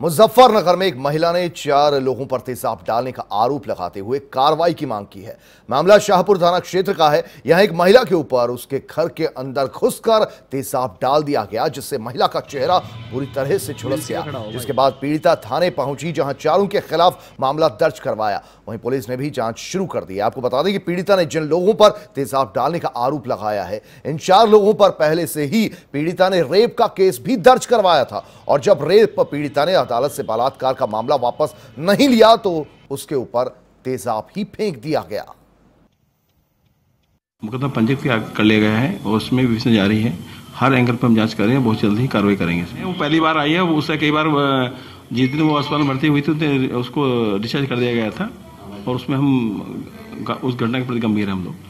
मुजफ्फरनगर में एक महिला ने चार लोगों पर तेजाब डालने का आरोप लगाते हुए कार्रवाई की मांग की है मामला शाहपुर थाना क्षेत्र का है यहां एक महिला के ऊपर उसके घर के अंदर घुसकर तेजाब डाल दिया गया जिससे महिला का चेहरा पूरी तरह से झुलस गया जिसके बाद पीड़िता थाने पहुंची जहां चारों के खिलाफ मामला दर्ज करवाया वहीं पुलिस ने भी जांच शुरू कर दी आपको बता दें कि पीड़िता ने जिन लोगों पर तेजाब डालने का आरोप लगाया है इन चार लोगों पर पहले से ही पीड़िता ने रेप का केस भी दर्ज करवाया था और जब रेप पीड़िता ने अदालत से बलात्कार का मामला वापस नहीं लिया तो उसके ऊपर तेजाब ही फेंक दिया गया मुकदमा पंजीकृत कर लिया गया है और उसमें विवेचना जारी है हर एंगल पर हम जांच कर रहे हैं बहुत जल्द ही कार्रवाई करेंगे वो पहली बार आई है उससे कई बार जिस दिन वो अस्पताल भर्ती हुई थी उसको डिस्चार्ज कर दिया गया था और उसमें हम उस घटना के प्रति गंभीर है हम लोग